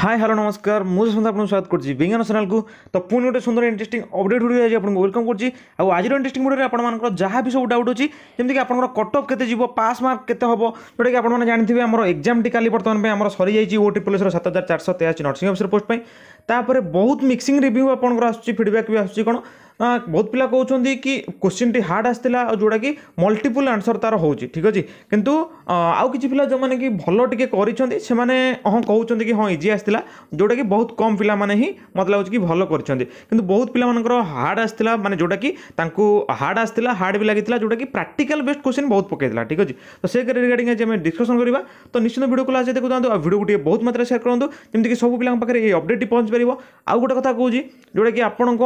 hi hello নমস্কার ମୁଁ ସୁନ୍ଦର ଆପଣଙ୍କୁ ସ୍ୱାଗତ କରୁଛି ବିଜ୍ଞାନ ଚ୍ୟାନେଲକୁ ତ ପୁଣି ଗୋଟେ ସୁନ୍ଦର ଇଣ୍ଟରେଷ୍ଟିଂ ଅପଡେଟ୍ ଭିଡ଼ିଓ ଆଜି ଆପଣଙ୍କୁ ୱେଲକମ୍ କରୁଛି ଆଉ ଆଜିର ଇଣ୍ଟରେଷ୍ଟିଂ ଭିଡ଼ିଓରେ ଆପଣମାନଙ୍କର ଯାହା ବି ସବୁ ଡାଉଟ୍ ଅଛି ଯେମିତିକି ଆପଣଙ୍କର କଟ୍ ଅଫ୍ କେତେ ଯିବ ପାସ୍ ମାର୍କ କେତେ ହେବ ଯେଉଁଟାକି ଆପଣମାନେ ଜାଣିଥିବେ ଆମର ଏକ୍ଜାମ୍ଟି କାଲି ବର୍ତ୍ତମାନ ପାଇଁ ଆମର ସରିଯାଇଛି ଓ ଟି ପୋଲିସର ସାତ ହଜାର ଚାରିଶହ ତେୟାଅଶୀ ନର୍ସିଂ ଅଫିସର ପୋଷ୍ଟ ପାଇଁ ତାପରେ ବହୁତ ମିକ୍ସିଂ ରିଭ୍ୟୁ ଆପଣଙ୍କର ଆସୁଛି ଫିଡ଼ବ୍ୟାକ୍ ବି ଆସୁଛି କ'ଣ ବହୁତ ପିଲା କହୁଛନ୍ତି କି କୋଶ୍ଚିନ୍ଟି ହାର୍ଡ଼ ଆସିଥିଲା ଆଉ ଯେଉଁଟାକି ମଲ୍ଟିପୁଲ୍ ଆନ୍ସର୍ ତା'ର ହେଉଛି ଠିକ୍ ଅଛି କିନ୍ତୁ ଆଉ କିଛି ପିଲା ଯେଉଁମାନେ କି ଭଲ ଟିକେ କରିଛନ୍ତି ସେମାନେ ହଁ କହୁଛନ୍ତି କି ହଁ ଇଜି ଆସିଥିଲା ଯେଉଁଟାକି ବହୁତ କମ୍ ପିଲାମାନେ ହିଁ ମୋତେ ଲାଗୁଛି କି ଭଲ କରିଛନ୍ତି କିନ୍ତୁ ବହୁତ ପିଲାମାନଙ୍କର ହାର୍ଡ଼ ଆସିଥିଲା ମାନେ ଯେଉଁଟାକି ତାଙ୍କୁ ହାର୍ଡ଼ ଆସିଥିଲା ହାର୍ଡ଼ ବି ଲାଗିଥିଲା ଯେଉଁଟାକି ପ୍ରାକ୍ଟିକାଲ୍ ବେଷ୍ଟ କୋଶ୍ଚିନ୍ ବହୁତ ପକାଇଥିଲା ଠିକ୍ ଅଛି ତ ସେ ରିଗାର୍ଡ଼ିଂ ଆଜି ଆମେ ଡିସ୍କସନ୍ କରିବା ତ ନିଶ୍ଚିତ ଭିଡ଼ିଓକୁ ଲାଷ୍ଟ ଦେଖୁଥାନ୍ତୁ ଆଉ ଭିଡ଼ିଓକୁ ଟିକେ ବହୁତ ମାତ୍ରାରେ ସେୟାର କରନ୍ତୁ ଯେମିତିକି ସବୁ ପିଲାଙ୍କ ପାଖରେ ଏଇ ଅପଡ଼େଟ୍ଟି ପହଞ୍ଚି ପାରିବ ଆଉ ଗୋଟେ କଥା କହୁଛି ଯେଉଁଟାକି ଆପଣଙ୍କ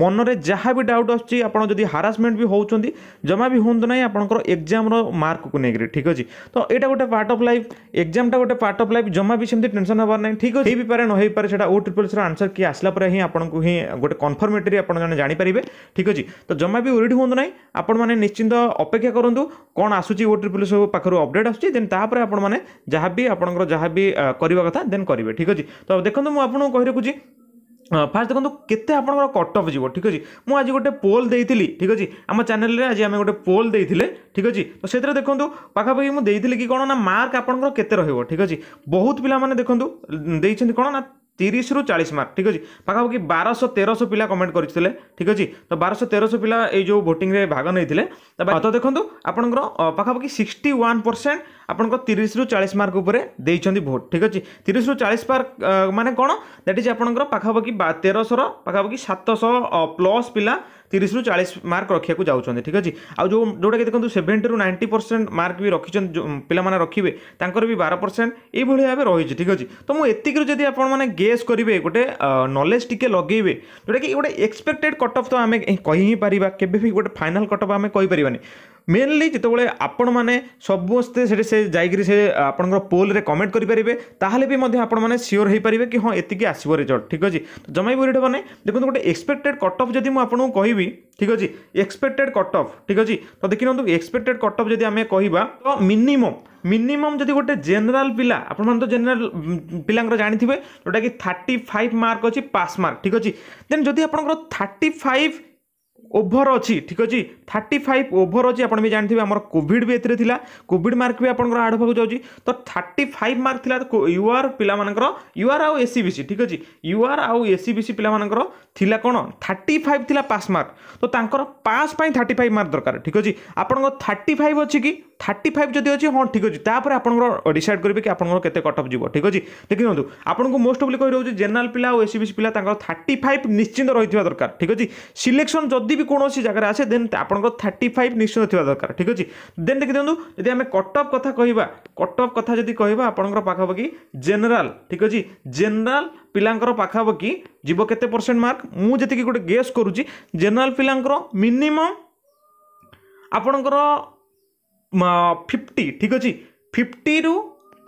ମନରେ ଯାହା ବି ଡାଉଟ୍ ଆସୁଛି ଆପଣ ଯଦି ହାରାସମେଣ୍ଟ ବି ହେଉଛନ୍ତି ଜମା ବି ହୁଅନ୍ତୁ ନାହିଁ ଆପଣଙ୍କର ଏକ୍ଜାମ୍ର ମାର୍କକୁ ନେଇକରି ଠିକ୍ ଅଛି ତ ଏଇଟା ଗୋଟେ ପାର୍ଟ ଅଫ୍ ଲାଇଫ୍ ଏକ୍ଜାମ୍ଟା ଗୋଟେ ପାର୍ଟ ଅଫ୍ ଲାଇଫ୍ ଜମା ବି ସେମିତି ଟେନସନ୍ ହେବାର ନାହିଁ ଠିକ୍ ଅଛି ହେଇପାରେ ନ ହେଇପାରେ ସେଇଟା ଓ ଟ୍ରିପଲ୍ସର ଆନ୍ସର୍ କି ଆସିଲା ପରେ ହିଁ ଆପଣଙ୍କୁ ହିଁ ଗୋଟେ କନଫର୍ମେଟେରୀ ଆପଣ ଜଣେ ଜାଣିପାରିବେ ଠିକ୍ ଅଛି ତ ଜମା ବି ୱରିଡ୍ ହୁଅନ୍ତୁ ନାହିଁ ଆପଣମାନେ ନିଶ୍ଚିନ୍ତ ଅପେକ୍ଷା କରନ୍ତୁ କ'ଣ ଆସୁଛି ଓ ଟ୍ରିପଲ୍ ସବୁ ପାଖରୁ ଅପଡ଼େଟ୍ ଆସୁଛି ଦେନ୍ ତାପରେ ଆପଣମାନେ ଯାହା ବି ଆପଣଙ୍କର ଯାହା ବି କରିବା କଥା ଦେନ୍ କରିବେ ଠିକ୍ ଅଛି ତ ଦେଖନ୍ତୁ ମୁଁ ଆପଣଙ୍କୁ କହି ରଖୁଛି ফার্স্ট দেখুন কেতে আপনার কট অফ যাব ঠিক আছে মু আজ গোটে পোল দিয়েছিলি ঠিক আছে আমার চ্যানেলে আজ আমি গোটে পোল দিয়েছিলে ঠিক আছে তো সেতরে দেখুন পাখাপাখি মু দিয়েছিলি কি কোণ না মার্ক আপনার কেতে রহব ঠিক আছে বহুত পিলা মানে দেখুন দিয়েছেন কোণ না তিরিশরু চাশ মার্ক ঠিক আছে পাখাপাখি বারশ তেরশ পিলা কমেন্ট করে ঠিক আছে তো বারশ তেরশ পিলা এই যে ভোটিংরে ভাগ নিয়ে তো দেখুন আপনার পাখাপাখি সিক্সটি ওয়ান পরসেন্ট আপনার তিরিশরু চাশ মার্ক উপরে দিয়েছেন ভোট ঠিক আছে তিরিশরু চাশ মার্ক মানে কোণ দ্যাট ইজ আপনার পাখাপাখি তেরশর পাখাপাখি সাতশ প্লস পিলা ତିରିଶରୁ ଚାଳିଶ ମାର୍କ ରଖିବାକୁ ଯାଉଛନ୍ତି ଠିକ୍ ଅଛି ଆଉ ଯେଉଁ ଯେଉଁଟାକି ଦେଖନ୍ତୁ ସେଭେଣ୍ଟିରୁ ନାଇଣ୍ଟି ପରସେଣ୍ଟ ମାର୍କ ବି ରଖିଛନ୍ତି ପିଲାମାନେ ରଖିବେ ତାଙ୍କର ବି ବାର ପରସେଣ୍ଟ ଏଇଭଳି ଭାବେ ରହିଛି ଠିକ୍ ଅଛି ତ ମୁଁ ଏତିକିରୁ ଯଦି ଆପଣମାନେ ଗେସ୍ କରିବେ ଗୋଟେ ନଲେଜ ଟିକେ ଲଗେଇବେ ଯେଉଁଟାକି ଗୋଟେ ଏକ୍ସପେକ୍ଟେଡ଼ କଟ୍ ଅଫ୍ ତ ଆମେ କହି ହିଁ ପାରିବା କେବେ ବି ଗୋଟେ ଫାଇନାଲ୍ କଟ୍ ଅଫ୍ ଆମେ କହିପାରିବାନି মেনলি যেতবে আপনার সমস্তে সেটি সে যাই সে আপনার পোলরে কমেন্ট করে পারে তাহলে বি আপনার সিওর হয়ে পারে কি হ্যাঁ এতিকি আসব রেজল্ট ঠিক আছে তো জমাই বুড়িটা মানে দেখুন গোটে এক্সপেক্টেড কট অফ যদি আপনার কহবি ঠিক আছে এক্সপেক্টেড কট অফ ঠিক আছে তো দেখি নিউ এক্সপেক্টেড কট অফ যদি আমি কহবা তো মিনিমম মিনিমম যদি গোটে জেনেল পিলা আপনার ଆପଣମାନେ ତ ଜେନେରାଲ୍ ପିଲାଙ୍କର ଜାଣିଥିବେ ଯେଉଁଟାକି ଥାର୍ଟି ଫାଇଭ୍ ମାର୍କ ଅଛି ପାସ୍ মার্ক ঠিক আছে দেন যদি আপনার থার্টি ফাইভ ওভর অছি ঠিক অছি থার্টি ফাইভ ওভর অছি আপনার জাঁথিবে আমার কোভিড বি এতে লা কোভিড মার্ক বি আপনার আড হওয়া যাচ্ছে তো থার্টি ফাইভ মার্ক লা ইউআর পিলামানকর ইউআর আউ এসিবিসি ঠিক আছে ইউআর আউ এসিবিসি পিলামানকর লা কোণ থার্টি ফাইভ লা পাস মার্ক তো তাঁকর পাস পাই থার্টি ফাইভ মার্ক দরকার ঠিক আছে আপনার থার্টি ফাইভ অছি কি থার্টি ফাইভ যদি অছি হ্যাঁ ঠিক আছে তাপরে আপনার ডিসাইড করবে কি আপনার কেতে কট অফ যাব ঠিক আছে দেখি দিও আপনার মোস্ট অফলি কই রয়েছে জেনারেল পিলা আউ এসিবিসি পিলা তাঁর থার্টি ফাইভ নিশ্চিন্ত রয়েছে দরকার ঠিক আছে সিলেকশন যদি বি କି କୌଣସି ଜାଗାରେ ଆସେ ଦେନ୍ ଆପଣଙ୍କର ଥାର୍ଟି ଫାଇଭ୍ ନିଶ୍ଚିତ ଥିବା ଦରକାର ଠିକ୍ ଅଛି ଦେନ୍ ଦେଖିଦିଅନ୍ତୁ ଯଦି ଆମେ କଟ୍ ଅଫ୍ କଥା କହିବା କଟ୍ ଅଫ୍ କଥା ଯଦି କହିବା ଆପଣଙ୍କର ପାଖାପାଖି ଜେନେରାଲ୍ ଠିକ୍ ଅଛି ଜେନେରାଲ୍ ପିଲାଙ୍କର ପାଖାପାଖି ଯିବ କେତେ ପରସେଣ୍ଟ ମାର୍କ ମୁଁ ଯେତିକି ଗୋଟେ ଗେସ୍ କରୁଛି ଜେନେରାଲ୍ ପିଲାଙ୍କର ମିନିମମ୍ ଆପଣଙ୍କର ଫିଫ୍ଟି ଠିକ୍ ଅଛି ଫିଫ୍ଟିରୁ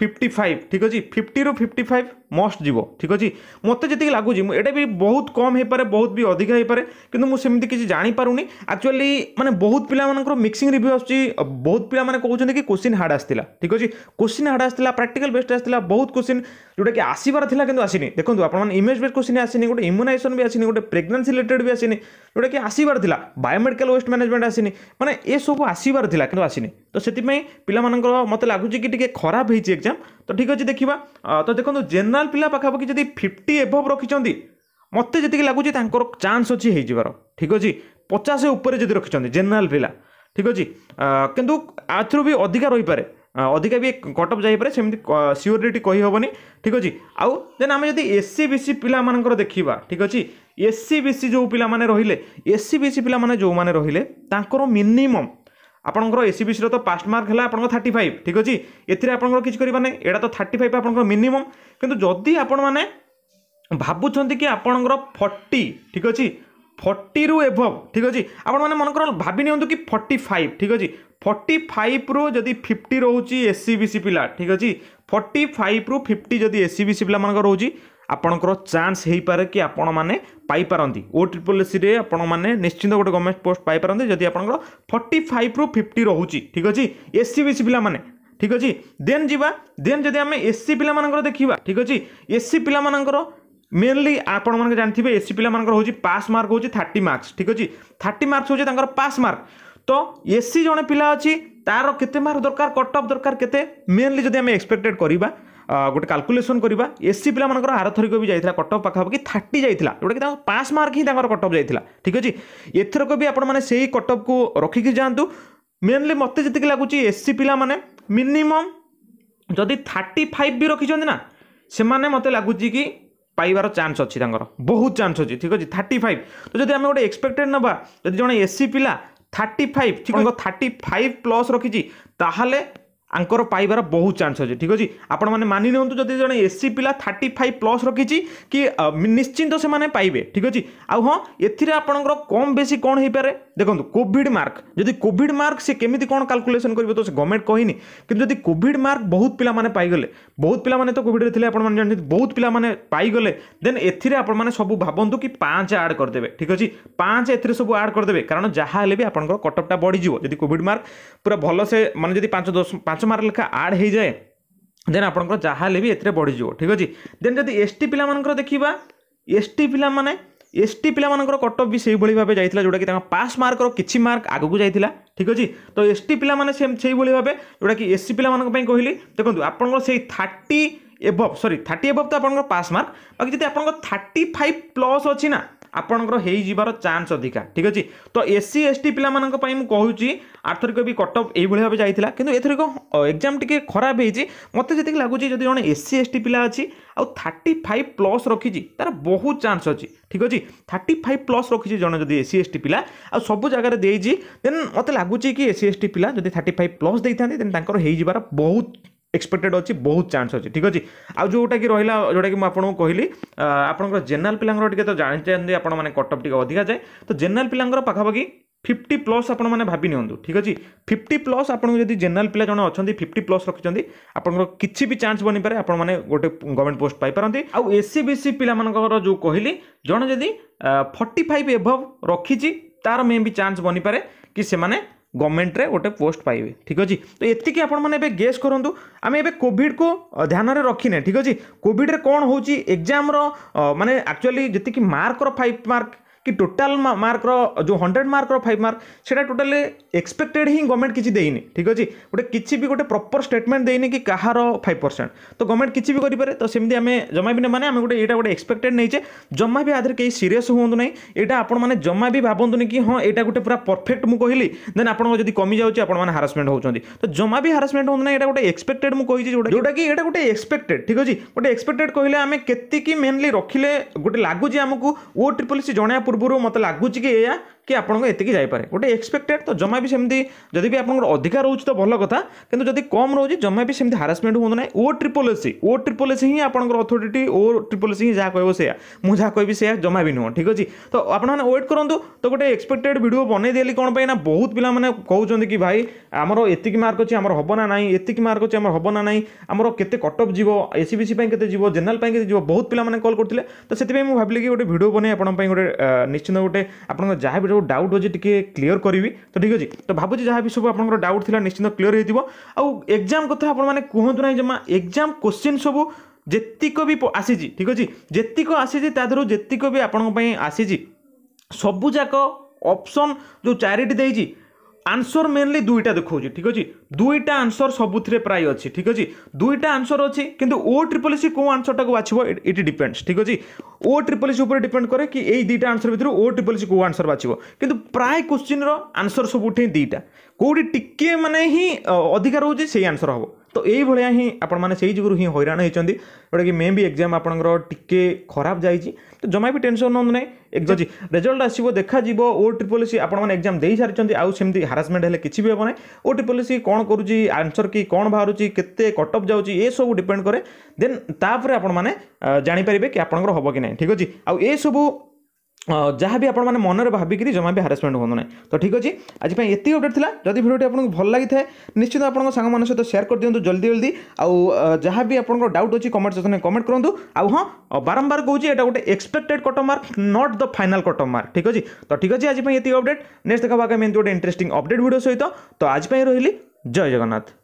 ଫିଫ୍ଟି ଫାଇଭ୍ ଠିକ୍ ଅଛି ଫିଫ୍ଟିରୁ ଫିଫ୍ଟି ଫାଇଭ୍ ମଷ୍ଟ ଯିବ ଠିକ୍ ଅଛି ମୋତେ ଯେତିକି ଲାଗୁଛି ମୁଁ ଏଇଟା ବି ବହୁତ କମ୍ ହେଇପାରେ ବହୁତ ବି ଅଧିକା ହେଇପାରେ କିନ୍ତୁ ମୁଁ ସେମିତି କିଛି ଜାଣିପାରୁନି ଆକ୍ଚୁଆଲି ମାନେ ବହୁତ ପିଲାମାନଙ୍କର ମିକ୍ସିଂ ରିଭ୍ୟୁ ଆସୁଛି ବହୁତ ପିଲାମାନେ କହୁଛନ୍ତି କି କୋଶ୍ଚିନ୍ ହାର୍ଡ଼ ଆସିଥିଲା ଠିକ୍ ଅଛି କୋଶ୍ଚିନ୍ ହାର୍ଡ଼ ଆସିଥିଲା ପ୍ରାକ୍ଟିକାଲ୍ ବେଷ୍ଟ ଆସିଥିଲା ବହୁତ କୋଶ୍ଚିନ୍ ଯେଉଁଟାକି ଆସିବାର ଥିଲା କିନ୍ତୁ ଆସିନି ଦେଖନ୍ତୁ ଆପଣମାନେ ଇମେଜ୍ ବେସ୍ କୋଶ୍ଚିନ୍ ଆସିନି ଗୋଟେ ଇମ୍ୟୁନାଇଜେସନ୍ ବି ଆସିନି ଗୋଟେ ପ୍ରେଗନେନ୍ସି ରିଲେଟେଡ୍ ବି ଆସିନି ଯେଉଁଟାକି ଆସିବାର ଥିଲା ବାୟୋମେଡ଼ିକାଲ୍ ୱେଷ୍ଟ ମ୍ୟାନେଜମେଣ୍ଟ ଆସିନି ମାନେ ଏସବୁ ଆସିବାର ଥିଲା କିନ୍ତୁ ଆସିନି ତ ସେଥିପାଇଁ ପିଲାମାନଙ୍କର ମୋତେ ଲାଗୁଛି କି ଟିକେ ଖରାପ ହେଇଛି ଏକ୍ଜାମ୍ তো ঠিক ଅଛି ଦେଖିବା ତ ଦେଖନ୍ତୁ ଜେନେରାଲ ପିଲା ପାଖାପାଖି ଯଦି ଫିଫ୍ଟି ଏଭଭ୍ ରଖିଛନ୍ତି ମୋତେ ଯେତିକି ଲାଗୁଛି ତାଙ୍କର ଚାନ୍ସ ଅଛି ହେଇଯିବାର ଠିକ୍ ଅଛି ପଚାଶ ଉପରେ ଯଦି ରଖିଛନ୍ତି ଜେନେରାଲ ପିଲା ଠିକ୍ ଅଛି କିନ୍ତୁ ଆଥିରୁ ବି ଅଧିକା ରହିପାରେ ଅଧିକା ବି କଟ୍ ଅଫ୍ ଯାଇପାରେ ସେମିତି ସିଓରିଟି କହିହେବନି ଠିକ୍ ଅଛି ଆଉ ଦେନ୍ ଆମେ ଯଦି ଏସ୍ ସି ବି ସି ପିଲାମାନଙ୍କର ଦେଖିବା ଠିକ୍ ଅଛି ଏସ୍ ସି ବି ସି ଯେଉଁ ପିଲାମାନେ ରହିଲେ ଏସ୍ ସି ବି ସି ପିଲାମାନେ ଯେଉଁମାନେ ରହିଲେ ତାଙ୍କର ମିନିମମ୍ ଆପଣଙ୍କର ଏସ୍ସିବିସିର ତ ପାଷ୍ଟ ମାର୍କ ହେଲା ଆପଣଙ୍କର ଥାର୍ଟି ଫାଇଭ୍ ଠିକ୍ ଅଛି ଏଥିରେ ଆପଣଙ୍କର କିଛି କରିବାର ନାହିଁ ଏଇଟା ତ ଥାର୍ଟି ଫାଇଭ୍ ଆପଣଙ୍କର ମିନିମମ୍ କିନ୍ତୁ ଯଦି ଆପଣମାନେ ଭାବୁଛନ୍ତି କି ଆପଣଙ୍କର ଫର୍ଟି ଠିକ୍ ଅଛି ଫର୍ଟିରୁ ଏଭବ୍ ଠିକ୍ ଅଛି ଆପଣମାନେ ମନେକର ଭାବି ନିଅନ୍ତୁ କି ଫର୍ଟି ଫାଇଭ୍ ଠିକ୍ ଅଛି ଫର୍ଟି ଫାଇଭ୍ରୁ ଯଦି ଫିଫ୍ଟି ରହୁଛି ଏସ୍ ସି ବି ସି ପିଲା ଠିକ୍ ଅଛି ଫର୍ଟି ଫାଇଭ୍ରୁ ଫିଫ୍ଟି ଯଦି ଏସ୍ ସି ବି ସି ପିଲାମାନଙ୍କର ରହୁଛି ଆପଣଙ୍କର ଚାନ୍ସ ହେଇପାରେ କି ଆପଣମାନେ ପାଇପାରନ୍ତି ଓ ଟ୍ରିପଲ୍ ଏସ୍ସିରେ ଆପଣମାନେ ନିଶ୍ଚିନ୍ତ ଗୋଟେ ଗଭର୍ଣ୍ଣମେଣ୍ଟ ପୋଷ୍ଟ ପାଇପାରନ୍ତି ଯଦି ଆପଣଙ୍କର ଫର୍ଟି ଫାଇଭ୍ରୁ ଫିଫ୍ଟି ରହୁଛି ଠିକ୍ ଅଛି ଏସ୍ ସି ବି ସି ପିଲାମାନେ ଠିକ୍ ଅଛି ଦେନ୍ ଯିବା ଦେନ୍ ଯଦି ଆମେ ଏସ୍ ସି ପିଲାମାନଙ୍କର ଦେଖିବା ଠିକ୍ ଅଛି ଏସ୍ ସି ପିଲାମାନଙ୍କର মেনলি আপনার জাঁথিবে এসসি পিলা হচ্ছে পাস মার্ক হচ্ছে থার্টি মার্কস ঠিক আছে থার্টি মার্কস হচ্ছে তাঁর পাস মার্ক তো এসসি জন পিলা অছি তার কেতে মার্ক দরকার কট অফ দরকার কেতে মেনলি যদি আমি এক্সপেক্টেড করা ଗୋଟେ କାଲକୁଲେସନ୍ କରିବା ଏସ୍ସି ପିଲାମାନଙ୍କର ଆରଥରିକ ବି ଯାଇଥିଲା କଟଅଫ୍ ପାଖାପାଖି ଥାର୍ଟି ଯାଇଥିଲା ଯେଉଁଟାକି ତାଙ୍କ ପାସ୍ ମାର୍କ ହିଁ ତାଙ୍କର କଟଅଫ୍ ଯାଇଥିଲା ଠିକ୍ ଅଛି ଏଥରକ ବି ଆପଣମାନେ ସେଇ କଟଅଫ୍କୁ ରଖିକି ଯାଆନ୍ତୁ ମେନ୍ଲି ମୋତେ ଯେତିକି ଲାଗୁଛି ଏସ୍ସି ପିଲାମାନେ ମିନିମମ୍ ଯଦି ଥାର୍ଟି ଫାଇଭ୍ ବି ରଖିଛନ୍ତି ନା ସେମାନେ ମୋତେ ଲାଗୁଛି କି ପାଇବାର ଚାନ୍ସ ଅଛି ତାଙ୍କର ବହୁତ ଚାନ୍ସ ଅଛି ଠିକ୍ ଅଛି ଥାର୍ଟି ଫାଇଭ୍ ତ ଯଦି ଆମେ ଗୋଟେ ଏକ୍ସପେକ୍ଟେଡ଼୍ ନେବା ଯଦି ଜଣେ ଏସ୍ସି ପିଲା ଥାର୍ଟି ଫାଇଭ୍ ଠିକ୍ ଥାର୍ଟି ଫାଇଭ୍ ପ୍ଲସ୍ ରଖିଛି ତାହେଲେ আঙ্কর পাইবার বহু চান্স অছে ঠিক আছে আপন মানে মানি নিহত যদি জন এসসি পিলা থার্টি ফাইভ প্লস রকিছি কি নিশ্চিন্ত সেমানে পাইবে ঠিক আছে আউ হ্যাঁ এথিরে আপনার কম বেশি কোণ হইপারে দেখুন কোভিড মার্ক যদি কোভিড মার্ক সে কেমিতি কোণ ক্যালকুলেসন করবে তো সে গভর্নমেন্ট কহিনি কিন্তু যদি কোভিড মার্ক বহুত পিলা মানে পাইগলে বহুত পিলা মানে তো কোভিডরে থিলে আপন মানে জানি বহুত পিলা মানে পাইগলে দেন এথিরে আপন মানে সবু ভাবন্তু কি পাঁচ আড করদেবে ঠিক আছে পাঁচ এথিরে সবু আড করদেবে কারণ যাহা হলে বি আপনার কটঅপটা বড়ি যাব যদি কোভিড মার্ক পুরা ভালো সে মানে যদি পাঁচ দশ ପାଞ୍ଚ ମାର୍କ ଲେଖା ଆଡ଼୍ ହେଇଯାଏ ଦେନ୍ ଆପଣଙ୍କର ଯାହା ହେଲେ ବି ଏଥିରେ ବଢ଼ିଯିବ ଠିକ୍ ଅଛି ଦେନ୍ ଯଦି ଏସ୍ ଟି ପିଲାମାନଙ୍କର ଦେଖିବା ଏସ୍ ଟି ପିଲାମାନେ ଏସ୍ ଟି ପିଲାମାନଙ୍କର କଟଅଫ୍ ବି ସେଇଭଳି ଭାବେ ଯାଇଥିଲା ଯେଉଁଟାକି ତାଙ୍କ ପାସ୍ ମାର୍କର କିଛି ମାର୍କ ଆଗକୁ ଯାଇଥିଲା ଠିକ୍ ଅଛି ତ ଏସ୍ ଟି ପିଲାମାନେ ସେଇଭଳି ଭାବେ ଯେଉଁଟାକି ଏସ୍ ସି ପିଲାମାନଙ୍କ ପାଇଁ କହିଲି ଦେଖନ୍ତୁ ଆପଣଙ୍କର ସେଇ thirty above sorry thirty above ତ ଆପଣଙ୍କର ପାସ୍ ମାର୍କ ବାକି ଯଦି ଆପଣଙ୍କ ଥାର୍ଟି ଫାଇଭ୍ ପ୍ଲସ୍ ଅଛି ନା ଆପଣଙ୍କର ହେଇଯିବାର ଚାନ୍ସ ଅଧିକା ଠିକ୍ ଅଛି ତ ଏସ୍ସି ଏସ୍ଟି ପିଲାମାନଙ୍କ ପାଇଁ ମୁଁ କହୁଛି ଆର୍ଥରିକ ବି କଟ୍ ଅଫ୍ ଏଇଭଳି ଭାବେ ଯାଇଥିଲା କିନ୍ତୁ ଏଥରିକ ଏକ୍ଜାମ୍ ଟିକେ ଖରାପ ହେଇଛି ମୋତେ ଯେତିକି ଲାଗୁଛି ଯଦି ଜଣେ ଏସ୍ସି ଏସ୍ଟି ପିଲା ଅଛି ଆଉ ଥାର୍ଟି ଫାଇଭ୍ ପ୍ଲସ୍ ରଖିଛି ତା'ର ବହୁତ ଚାନ୍ସ ଅଛି ଠିକ୍ ଅଛି ଥାର୍ଟି ଫାଇଭ୍ ପ୍ଲସ୍ ରଖିଛି ଜଣେ ଯଦି ଏସ୍ସି ଏସ୍ଟି ପିଲା ଆଉ ସବୁ ଜାଗାରେ ଦେଇଛି ଦେନ୍ ମୋତେ ଲାଗୁଛି କି ଏସ୍ସି ଏସ୍ଟି ପିଲା ଯଦି ଥାର୍ଟି ଫାଇଭ୍ ପ୍ଲସ୍ ଦେଇଥାନ୍ତି ଦେନ୍ ତାଙ୍କର ହେଇଯିବାର ବହୁତ ଏକ୍ସପେକ୍ଟେଡ୍ ଅଛି ବହୁତ ଚାନ୍ସ ଅଛି ଠିକ୍ ଅଛି ଆଉ ଯେଉଁଟାକି ରହିଲା ଯେଉଁଟାକି ମୁଁ ଆପଣଙ୍କୁ କହିଲି ଆପଣଙ୍କର ଜେନେରାଲ ପିଲାଙ୍କର ଟିକେ ତ ଜାଣିଛନ୍ତି ଆପଣମାନେ କଟଅଫ୍ ଟିକେ ଅଧିକା ଯାଏ ତ ଜେନେରାଲ ପିଲାଙ୍କର ପାଖାପାଖି ଫିଫ୍ଟି ପ୍ଲସ୍ ଆପଣମାନେ ଭାବି ନିଅନ୍ତୁ ଠିକ୍ ଅଛି ଫିଫ୍ଟି ପ୍ଲସ୍ ଆପଣଙ୍କୁ ଯଦି ଜେନେରାଲ ପିଲା ଜଣେ ଅଛନ୍ତି ଫିଫ୍ଟି ପ୍ଲସ୍ ରଖିଛନ୍ତି ଆପଣଙ୍କର କିଛି ବି ଚାନ୍ସ ବନିପାରେ ଆପଣମାନେ ଗୋଟେ ଗଭର୍ଣ୍ଣମେଣ୍ଟ ପୋଷ୍ଟ ପାଇପାରନ୍ତି ଆଉ ଏସ୍ସି ବିସି ପିଲାମାନଙ୍କର ଯେଉଁ କହିଲି ଜଣେ ଯଦି ଫର୍ଟି ଫାଇଭ୍ ଏଭଭ୍ ରଖିଛି ତାର ମେ ବି ଚାନ୍ସ ବନିପାରେ କି ସେମାନେ ଗଭର୍ଣ୍ଣମେଣ୍ଟରେ ଗୋଟେ ପୋଷ୍ଟ ପାଇବେ ଠିକ୍ ଅଛି ତ ଏତିକି ଆପଣମାନେ ଏବେ ଗେସ୍ କରନ୍ତୁ ଆମେ ଏବେ କୋଭିଡ଼କୁ ଧ୍ୟାନରେ ରଖିନେ ଠିକ୍ ଅଛି କୋଭିଡ଼ରେ କ'ଣ ହେଉଛି ଏକ୍ଜାମ୍ର ମାନେ ଆକ୍ଚୁଆଲି ଯେତିକି ମାର୍କର ଫାଇଭ୍ ମାର୍କ କି ଟୋଟାଲ୍ ମାର୍କର ଯେଉଁ ହଣ୍ଡ୍ରେଡ଼ ମାର୍କର ଫାଇଭ୍ ମାର୍କ ସେଇଟା ଟୋଟାଲି ଏକ୍ସପେକ୍ଟେଡ଼ ହିଁ ଗଭର୍ଣ୍ଣମେଣ୍ଟ କିଛି ଦେଇନି ଠିକ୍ ଅଛି ଗୋଟେ କିଛି ବି ଗୋଟେ ପ୍ରପର୍ ଷ୍ଟେଟମେଣ୍ଟ ଦେଇନି କି କାହାର ଫାଇଭ୍ ପରସେଣ୍ଟ ତ ଗଭର୍ଣ୍ଣମେଣ୍ଟ କିଛି ବି କରିପାରେ ତ ସେମିତି ଆମେ ଜମା ବି ନେମାନେ ଆମେ ଗୋଟେ ଏଇଟା ଗୋଟେ ଏକ୍ସପେକ୍ଟେଡ଼ ନେଇଛେ ଜମା ବି ଆଧାରେ କେହି ସିରିୟସ୍ ହୁଅନ୍ତୁ ନାହିଁ ଏଇଟା ଆପଣମାନେ ଜମା ବି ଭାବନ୍ତୁନି କି ହଁ ଏଇଟା ଗୋଟେ ପୁରା ପରଫେକ୍ଟ ମୁଁ କହିଲି ଦେନ୍ ଆପଣଙ୍କ ଯଦି କମିଯାଉଛି ଆପଣମାନେ ହାରାସମେଣ୍ଟ ହେଉଛନ୍ତି ତ ଜମା ବି ହାରାସମେଣ୍ଟ ହୁଅନ୍ତୁ ନାହିଁ ଏଇଟା ଗୋଟେ ଏକ୍ସପେକ୍ଟେଡ଼ ମୁଁ କହିଛି ଯେଉଁଟା ଯେଉଁଟାକି ଏଇଟା ଗୋଟେ ଏକ୍ସପେକ୍ଟେଡ଼ ଠିକ୍ ଅଛି ଗୋଟେ ଏକ୍ସପେକ୍ଟେଡ଼ କହିଲେ ଆମେ କେତିକି ମେନଲି ରଖିଲେ ଗୋଟେ ଲାଗୁଛି ଆମକୁ ଓ ଟ୍ରିପଲ୍ ସି ଜଣାଇବା ପୂର୍ବରୁ ମୋତେ ଲାଗୁଛି କି ଏଇଆ କି ଆପଣଙ୍କ ଏତିକି ଯାଇପାରେ ଗୋଟେ ଏକ୍ସପେକ୍ଟେଡ୍ ତ ଜମା ବି ସେମିତି ଯଦି ବି ଆପଣଙ୍କର ଅଧିକା ରହୁଛି ତ ଭଲ କଥା କିନ୍ତୁ ଯଦି କମ୍ ରହୁଛି ଜମା ବି ସେମିତି ହାରାସମେଣ୍ଟ ହୁଅନ୍ତୁ ନାହିଁ O triple S O triple S ହିଁ ଆପଣଙ୍କର ଅଥରିଟି ଓ ଟ୍ରିପଲ୍ ଏସ୍ ହିଁ ଯାହା କହିବ ସେୟା ମୁଁ ଯାହା କହିବି ସେୟା ଜମା ବି ନୁହଁ ଠିକ୍ ଅଛି ତ ଆପଣମାନେ ୱେଟ୍ କରନ୍ତୁ ତ ଗୋଟେ ଏକ୍ସପେକ୍ଟେଡ୍ ଭିଡ଼ିଓ ବନେଇଦେଲି କ'ଣ ପାଇଁ ନା ବହୁତ ପିଲାମାନେ କହୁଛନ୍ତି କି ଭାଇ ଆମର ଏତିକି ମାର୍କ ଅଛି ଆମର ହେବ ନା ନାହିଁ ଏତିକି ମାର୍କ ଅଛି ଆମର ହେବ ନା ନାହିଁ ଆମର କେତେ କଟଅଫ୍ ଯିବ ଏସିବିସି ପାଇଁ କେତେ ଯିବ ଜେନେରାଲ୍ ପାଇଁ କେତେ ଯିବ ବହୁତ ପିଲାମାନେ କଲ୍ କରିଥିଲେ ତ ସେଥିପାଇଁ ମୁଁ ଭାବିଲି କି ଗୋଟେ ଭିଡ଼ିଓ ବନେଇ ଆପଣଙ୍କ ପାଇଁ ଗୋଟେ ନିଶ୍ଚିନ୍ତ ଗୋଟେ ଆପଣଙ୍କ ଯାହା ଭିଡ଼ିଓ जो डाउट अच्छे टी क्लीयर करी तो ठीक अच्छे तो भावुँ जहाँ भी सब आप डाउट थी निश्चिंत क्लीयर हो एक्जाम कथ आपने कहतु ना जमा एग्जाम क्वेश्चन सब ଯେତିକ भी आसी ठीक ଅଛି ଯେତିକ आसी ତା ଦେହରୁ ଯେତିକ ବି ଆପଣଙ୍କ ପାଇଁ ଆସିଛି ସବୁଯାକ ଅପସନ୍ আনসর মেনলি দুইটা দেখছি ঠিক আছে দুইটা আনসর সবুথে প্রায় অছি ঠিক আছে দুইটা আনসর অছি কিন্তু ও ট্রিপল সি কেউ আনসরটা বাছব ইট ডিপেন্ডস ঠিক আছে ও ট্রিপল সি উপরে ডিপেন্ড করে কি এই দুইটা আনসর ভিতরে ও ট্রিপল সি কেউ আনসর বাছব কিন্তু প্রায় কোশ্চিন্র আনসর সবুঠে দুইটা কোটি টিকিয়ে মানে হি অধিকা রয়েছে সেই আনসর হব ତ ଏଇଭଳିଆ ହିଁ ଆପଣମାନେ ସେଇ ଯୋଗୁଁରୁ ହିଁ ହଇରାଣ ହେଇଛନ୍ତି ଯେଉଁଟାକି ମେ ବି ଏକ୍ଜାମ୍ ଆପଣଙ୍କର ଟିକେ ଖରାପ ଯାଇଛି ତ ଜମା ବି ଟେନସନ୍ ନିଅନ୍ତୁ ନାହିଁ ଏକ୍ଜାମ୍ ରେଜଲ୍ଟ ଆସିବ ଦେଖାଯିବ ଓ ଟ୍ରିପଲ୍ ସି ଆପଣମାନେ ଏକ୍ଜାମ୍ ଦେଇସାରିଛନ୍ତି ଆଉ ସେମିତି ହାରାସମେଣ୍ଟ ହେଲେ କିଛି ବି ହେବ ନାହିଁ ଓ ଟ୍ରିପଲ୍ ସି କ'ଣ କରୁଛି ଆନ୍ସର୍ କି କ'ଣ ବାହାରୁଛି କେତେ କଟ୍ ଅଫ୍ ଯାଉଛି ଏସବୁ ଡିପେଣ୍ଡ କରେ ଦେନ୍ ତାପରେ ଆପଣମାନେ ଜାଣିପାରିବେ କି ଆପଣଙ୍କର ହେବ କି ନାହିଁ ଠିକ୍ ଅଛି ଆଉ ଏସବୁ ଯାହା ବି ଆପଣମାନେ ମନରେ ଭାବିକିରି ଜମା ବି हारासमेंट हूँ ନାହିଁ ତ ଠିକ୍ ଅଛି ଆଜି ପାଇଁ ଏତିକି ଅପଡ଼େଟ୍ ଥିଲା ଯଦି ଭିଡ଼ିଓଟି ଆପଣଙ୍କୁ ଭଲ ଲାଗିଥାଏ निश्चित ଆପଣଙ୍କ ସାଙ୍ଗମାନଙ୍କ ସହିତ सेयार କରିଦିଅନ୍ତୁ ଜଲ୍ଦି ଜଲ୍ଦି ଆଉ ଯାହା ବି ଆପଣଙ୍କର ଡାଉଟ୍ ଅଛି କମେଣ୍ଟ कमेंट सेक्शन में कमेंट करूँ आउ हाँ बारंबार कहूँ यहाँ गोटे expected cut mark not the final ଠିକ୍ ଅଛି ତ ଠିକ୍ ଅଛି ଆଜି ପାଇଁ ଏତିକି ଅପଡ଼େଟ୍ अपडेट नेक्स्ट देखा आगे एमती गोटे इंटरेस्ट अपडेट भिडियो सहित तो आज रही जय जगन्नाथ